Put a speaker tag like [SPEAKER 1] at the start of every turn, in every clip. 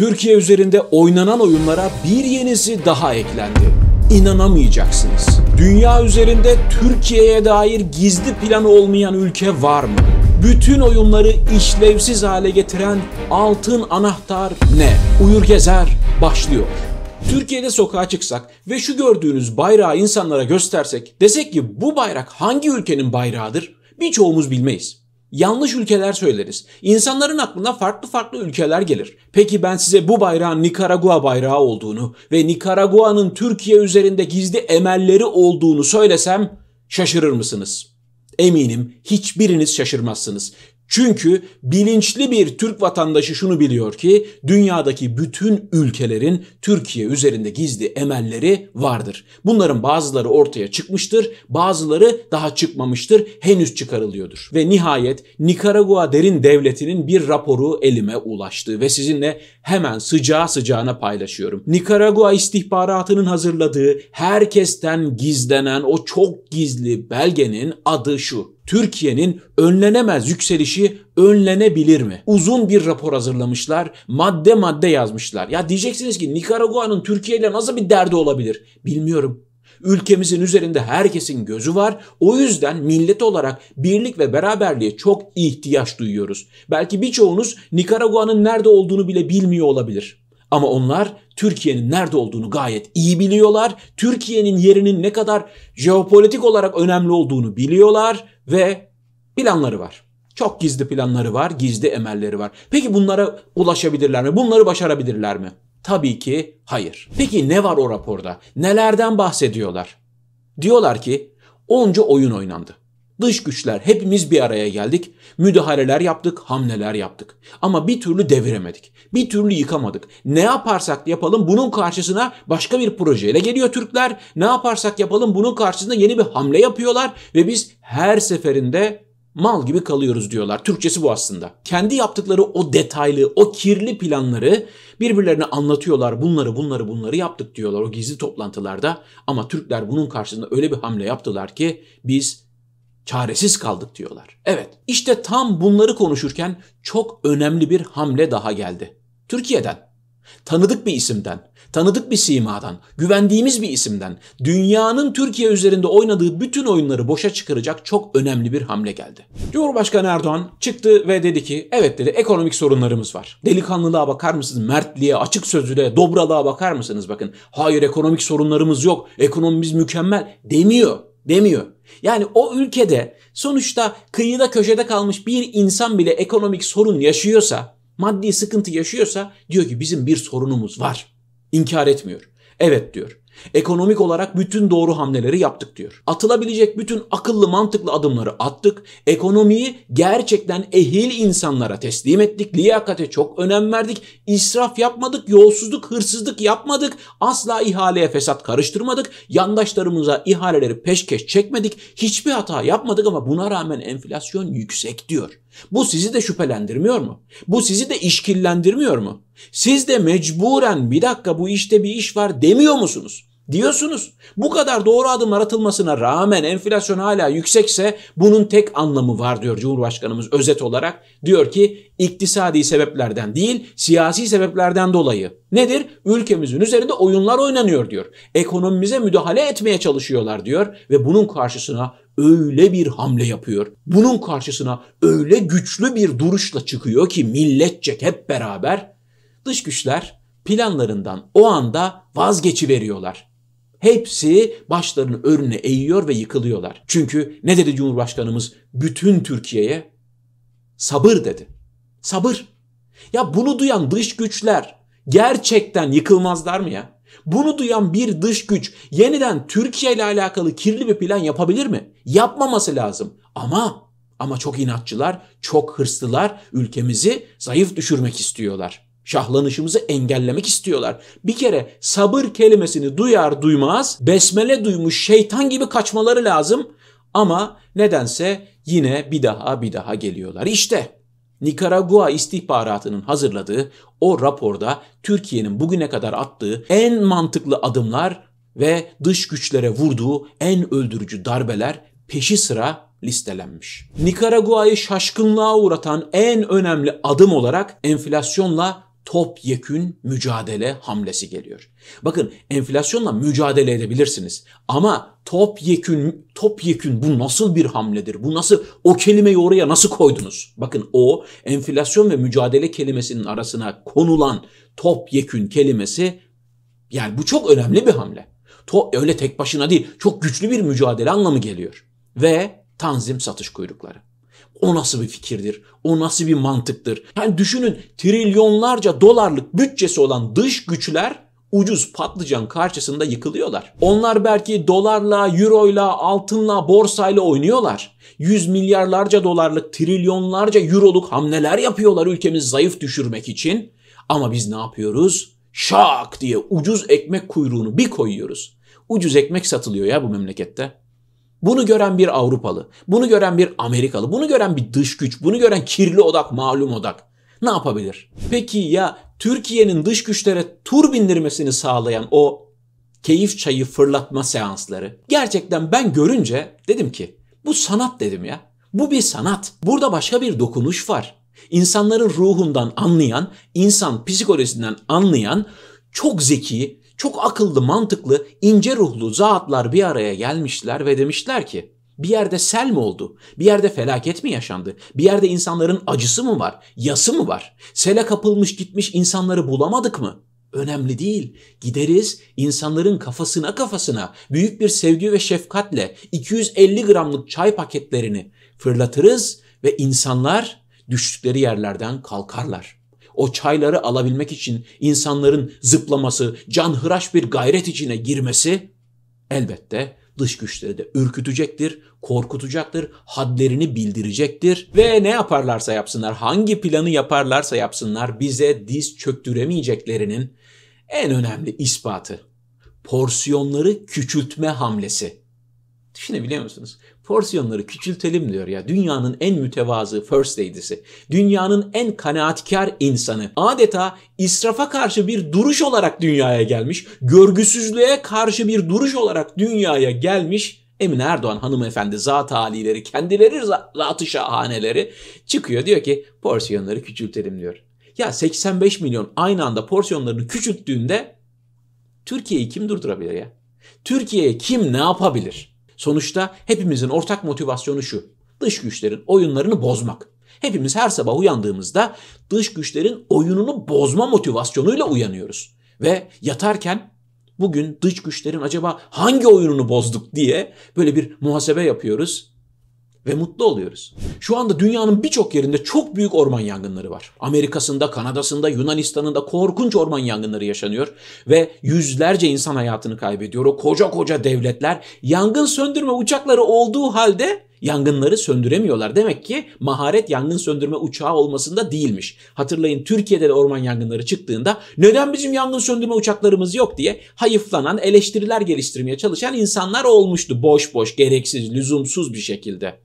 [SPEAKER 1] Türkiye üzerinde oynanan oyunlara bir yenisi daha eklendi. İnanamayacaksınız. Dünya üzerinde Türkiye'ye dair gizli plan olmayan ülke var mı? Bütün oyunları işlevsiz hale getiren altın anahtar ne? Uyur Gezer başlıyor. Türkiye'de sokağa çıksak ve şu gördüğünüz bayrağı insanlara göstersek desek ki bu bayrak hangi ülkenin bayrağıdır? Birçoğumuz bilmeyiz yanlış ülkeler söyleriz. İnsanların aklına farklı farklı ülkeler gelir. Peki ben size bu bayrağın Nikaragua bayrağı olduğunu ve Nikaragua'nın Türkiye üzerinde gizli emelleri olduğunu söylesem şaşırır mısınız? Eminim hiçbiriniz şaşırmazsınız. Çünkü bilinçli bir Türk vatandaşı şunu biliyor ki dünyadaki bütün ülkelerin Türkiye üzerinde gizli emelleri vardır. Bunların bazıları ortaya çıkmıştır, bazıları daha çıkmamıştır, henüz çıkarılıyordur. Ve nihayet Nikaragua Derin Devleti'nin bir raporu elime ulaştı ve sizinle hemen sıcağı sıcağına paylaşıyorum. Nikaragua istihbaratının hazırladığı herkesten gizlenen o çok gizli belgenin adı şu. Türkiye'nin önlenemez yükselişi önlenebilir mi? Uzun bir rapor hazırlamışlar, madde madde yazmışlar. Ya diyeceksiniz ki Nikaragua'nın Türkiye ile nasıl bir derdi olabilir? Bilmiyorum. Ülkemizin üzerinde herkesin gözü var. O yüzden millet olarak birlik ve beraberliğe çok ihtiyaç duyuyoruz. Belki birçoğunuz Nikaragua'nın nerede olduğunu bile bilmiyor olabilir. Ama onlar Türkiye'nin nerede olduğunu gayet iyi biliyorlar. Türkiye'nin yerinin ne kadar jeopolitik olarak önemli olduğunu biliyorlar ve planları var. Çok gizli planları var, gizli emelleri var. Peki bunlara ulaşabilirler mi? Bunları başarabilirler mi? Tabii ki hayır. Peki ne var o raporda? Nelerden bahsediyorlar? Diyorlar ki onca oyun oynandı. Dış güçler hepimiz bir araya geldik, müdahaleler yaptık, hamleler yaptık. Ama bir türlü deviremedik, bir türlü yıkamadık. Ne yaparsak yapalım bunun karşısına başka bir projeyle geliyor Türkler. Ne yaparsak yapalım bunun karşısında yeni bir hamle yapıyorlar ve biz her seferinde mal gibi kalıyoruz diyorlar. Türkçesi bu aslında. Kendi yaptıkları o detaylı, o kirli planları birbirlerine anlatıyorlar. Bunları, bunları, bunları yaptık diyorlar o gizli toplantılarda. Ama Türkler bunun karşısında öyle bir hamle yaptılar ki biz çaresiz kaldık diyorlar. Evet, işte tam bunları konuşurken çok önemli bir hamle daha geldi. Türkiye'den. Tanıdık bir isimden, tanıdık bir simadan, güvendiğimiz bir isimden dünyanın Türkiye üzerinde oynadığı bütün oyunları boşa çıkaracak çok önemli bir hamle geldi. Cumhurbaşkanı Erdoğan çıktı ve dedi ki evet dedi ekonomik sorunlarımız var. Delikanlılığa bakar mısınız? Mertliğe, açık sözlüğe, dobralığa bakar mısınız? Bakın hayır ekonomik sorunlarımız yok, ekonomimiz mükemmel demiyor, demiyor. Yani o ülkede sonuçta kıyıda köşede kalmış bir insan bile ekonomik sorun yaşıyorsa maddi sıkıntı yaşıyorsa diyor ki bizim bir sorunumuz var. İnkar etmiyor. Evet diyor. Ekonomik olarak bütün doğru hamleleri yaptık diyor. Atılabilecek bütün akıllı mantıklı adımları attık. Ekonomiyi gerçekten ehil insanlara teslim ettik. Liyakate çok önem verdik. İsraf yapmadık, yolsuzluk, hırsızlık yapmadık. Asla ihaleye fesat karıştırmadık. Yandaşlarımıza ihaleleri peşkeş çekmedik. Hiçbir hata yapmadık ama buna rağmen enflasyon yüksek diyor. Bu sizi de şüphelendirmiyor mu? Bu sizi de işkillendirmiyor mu? Siz de mecburen bir dakika bu işte bir iş var demiyor musunuz? Diyorsunuz. Bu kadar doğru adımlar atılmasına rağmen enflasyon hala yüksekse bunun tek anlamı var diyor Cumhurbaşkanımız özet olarak. Diyor ki iktisadi sebeplerden değil siyasi sebeplerden dolayı. Nedir? Ülkemizin üzerinde oyunlar oynanıyor diyor. Ekonomimize müdahale etmeye çalışıyorlar diyor ve bunun karşısına öyle bir hamle yapıyor. Bunun karşısına öyle güçlü bir duruşla çıkıyor ki milletçek hep beraber dış güçler planlarından o anda vazgeçi veriyorlar. Hepsi başlarını önüne eğiyor ve yıkılıyorlar. Çünkü ne dedi Cumhurbaşkanımız bütün Türkiye'ye? Sabır dedi. Sabır. Ya bunu duyan dış güçler gerçekten yıkılmazlar mı ya? Bunu duyan bir dış güç yeniden Türkiye ile alakalı kirli bir plan yapabilir mi? Yapmaması lazım. Ama ama çok inatçılar, çok hırslılar ülkemizi zayıf düşürmek istiyorlar. Şahlanışımızı engellemek istiyorlar. Bir kere sabır kelimesini duyar duymaz besmele duymuş şeytan gibi kaçmaları lazım ama nedense yine bir daha bir daha geliyorlar. İşte Nikaragua istihbaratının hazırladığı o raporda Türkiye'nin bugüne kadar attığı en mantıklı adımlar ve dış güçlere vurduğu en öldürücü darbeler peşi sıra listelenmiş. Nikaragua'yı şaşkınlığa uğratan en önemli adım olarak enflasyonla topyekün mücadele hamlesi geliyor. Bakın enflasyonla mücadele edebilirsiniz ama topyekün topyekün bu nasıl bir hamledir? Bu nasıl o kelimeyi oraya nasıl koydunuz? Bakın o enflasyon ve mücadele kelimesinin arasına konulan topyekün kelimesi yani bu çok önemli bir hamle. To, öyle tek başına değil çok güçlü bir mücadele anlamı geliyor. Ve tanzim satış kuyrukları. O nasıl bir fikirdir? O nasıl bir mantıktır? Yani düşünün trilyonlarca dolarlık bütçesi olan dış güçler ucuz patlıcan karşısında yıkılıyorlar. Onlar belki dolarla, euroyla, altınla, borsayla oynuyorlar. Yüz milyarlarca dolarlık, trilyonlarca euroluk hamleler yapıyorlar ülkemizi zayıf düşürmek için. Ama biz ne yapıyoruz? Şak diye ucuz ekmek kuyruğunu bir koyuyoruz. Ucuz ekmek satılıyor ya bu memlekette. Bunu gören bir Avrupalı, bunu gören bir Amerikalı, bunu gören bir dış güç, bunu gören kirli odak, malum odak ne yapabilir? Peki ya Türkiye'nin dış güçlere tur bindirmesini sağlayan o keyif çayı fırlatma seansları. Gerçekten ben görünce dedim ki bu sanat dedim ya. Bu bir sanat. Burada başka bir dokunuş var. İnsanların ruhundan anlayan, insan psikolojisinden anlayan çok zeki, çok akıllı, mantıklı, ince ruhlu zatlar bir araya gelmişler ve demişler ki bir yerde sel mi oldu? Bir yerde felaket mi yaşandı? Bir yerde insanların acısı mı var? Yası mı var? Sele kapılmış gitmiş insanları bulamadık mı? Önemli değil. Gideriz insanların kafasına kafasına büyük bir sevgi ve şefkatle 250 gramlık çay paketlerini fırlatırız ve insanlar düştükleri yerlerden kalkarlar o çayları alabilmek için insanların zıplaması, canhıraş bir gayret içine girmesi elbette dış güçleri de ürkütecektir, korkutacaktır, hadlerini bildirecektir ve ne yaparlarsa yapsınlar, hangi planı yaparlarsa yapsınlar bize diz çöktüremeyeceklerinin en önemli ispatı porsiyonları küçültme hamlesi. Düşünebiliyor musunuz? porsiyonları küçültelim diyor ya. Dünyanın en mütevazı first lady'si, dünyanın en kanaatkar insanı adeta israfa karşı bir duruş olarak dünyaya gelmiş, görgüsüzlüğe karşı bir duruş olarak dünyaya gelmiş Emine Erdoğan hanımefendi zat halileri, kendileri zatı şahaneleri çıkıyor diyor ki porsiyonları küçültelim diyor. Ya 85 milyon aynı anda porsiyonlarını küçülttüğünde Türkiye'yi kim durdurabilir ya? Türkiye'ye kim ne yapabilir? Sonuçta hepimizin ortak motivasyonu şu. Dış güçlerin oyunlarını bozmak. Hepimiz her sabah uyandığımızda dış güçlerin oyununu bozma motivasyonuyla uyanıyoruz. Ve yatarken bugün dış güçlerin acaba hangi oyununu bozduk diye böyle bir muhasebe yapıyoruz ve mutlu oluyoruz. Şu anda dünyanın birçok yerinde çok büyük orman yangınları var. Amerika'sında, Kanada'sında, Yunanistan'ında korkunç orman yangınları yaşanıyor ve yüzlerce insan hayatını kaybediyor. O koca koca devletler yangın söndürme uçakları olduğu halde yangınları söndüremiyorlar. Demek ki maharet yangın söndürme uçağı olmasında değilmiş. Hatırlayın Türkiye'de de orman yangınları çıktığında neden bizim yangın söndürme uçaklarımız yok diye hayıflanan eleştiriler geliştirmeye çalışan insanlar olmuştu. Boş boş, gereksiz, lüzumsuz bir şekilde.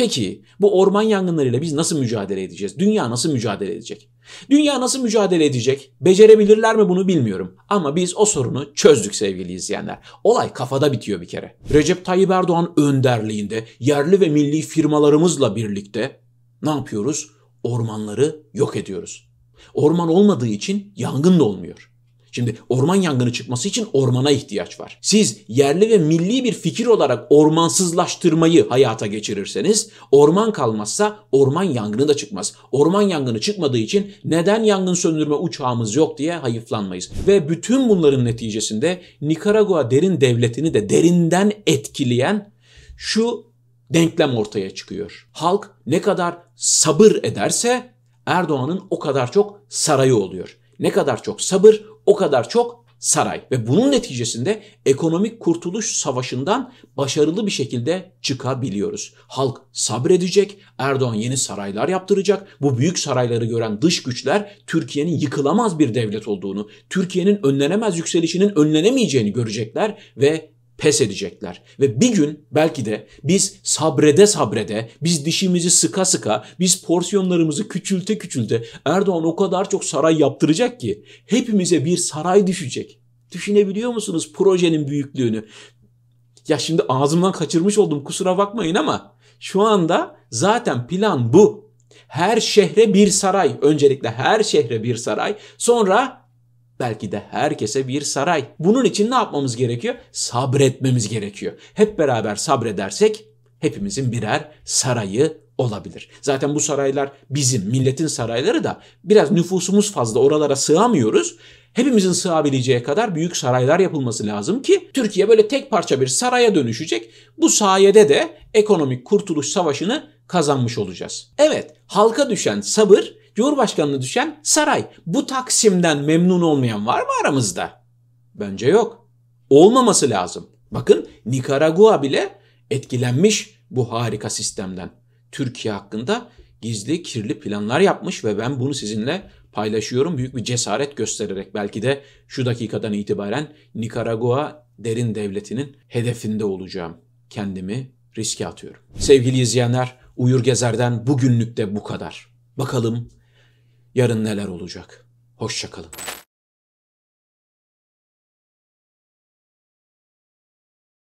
[SPEAKER 1] Peki bu orman yangınlarıyla biz nasıl mücadele edeceğiz? Dünya nasıl mücadele edecek? Dünya nasıl mücadele edecek? Becerebilirler mi bunu bilmiyorum. Ama biz o sorunu çözdük sevgili izleyenler. Olay kafada bitiyor bir kere. Recep Tayyip Erdoğan önderliğinde yerli ve milli firmalarımızla birlikte ne yapıyoruz? Ormanları yok ediyoruz. Orman olmadığı için yangın da olmuyor. Şimdi orman yangını çıkması için ormana ihtiyaç var. Siz yerli ve milli bir fikir olarak ormansızlaştırmayı hayata geçirirseniz orman kalmazsa orman yangını da çıkmaz. Orman yangını çıkmadığı için neden yangın söndürme uçağımız yok diye hayıflanmayız. Ve bütün bunların neticesinde Nikaragua derin devletini de derinden etkileyen şu denklem ortaya çıkıyor. Halk ne kadar sabır ederse Erdoğan'ın o kadar çok sarayı oluyor. Ne kadar çok sabır o kadar çok saray ve bunun neticesinde ekonomik kurtuluş savaşından başarılı bir şekilde çıkabiliyoruz. Halk sabredecek, Erdoğan yeni saraylar yaptıracak. Bu büyük sarayları gören dış güçler Türkiye'nin yıkılamaz bir devlet olduğunu, Türkiye'nin önlenemez yükselişinin önlenemeyeceğini görecekler ve pes edecekler. Ve bir gün belki de biz sabrede sabrede, biz dişimizi sıka sıka, biz porsiyonlarımızı küçülte küçülte Erdoğan o kadar çok saray yaptıracak ki hepimize bir saray düşecek. Düşünebiliyor musunuz projenin büyüklüğünü? Ya şimdi ağzımdan kaçırmış oldum kusura bakmayın ama şu anda zaten plan bu. Her şehre bir saray. Öncelikle her şehre bir saray. Sonra belki de herkese bir saray. Bunun için ne yapmamız gerekiyor? Sabretmemiz gerekiyor. Hep beraber sabredersek hepimizin birer sarayı olabilir. Zaten bu saraylar bizim milletin sarayları da biraz nüfusumuz fazla oralara sığamıyoruz. Hepimizin sığabileceği kadar büyük saraylar yapılması lazım ki Türkiye böyle tek parça bir saraya dönüşecek. Bu sayede de ekonomik kurtuluş savaşını kazanmış olacağız. Evet, halka düşen sabır Cumhurbaşkanına düşen saray. Bu taksimden memnun olmayan var mı aramızda? Bence yok. Olmaması lazım. Bakın Nikaragua bile etkilenmiş bu harika sistemden. Türkiye hakkında gizli kirli planlar yapmış ve ben bunu sizinle paylaşıyorum büyük bir cesaret göstererek. Belki de şu dakikadan itibaren Nikaragua derin devletinin hedefinde olacağım. Kendimi riske atıyorum. Sevgili izleyenler, Uyur Gezer'den bugünlük de bu kadar. Bakalım Yarın neler olacak? Hoşçakalın.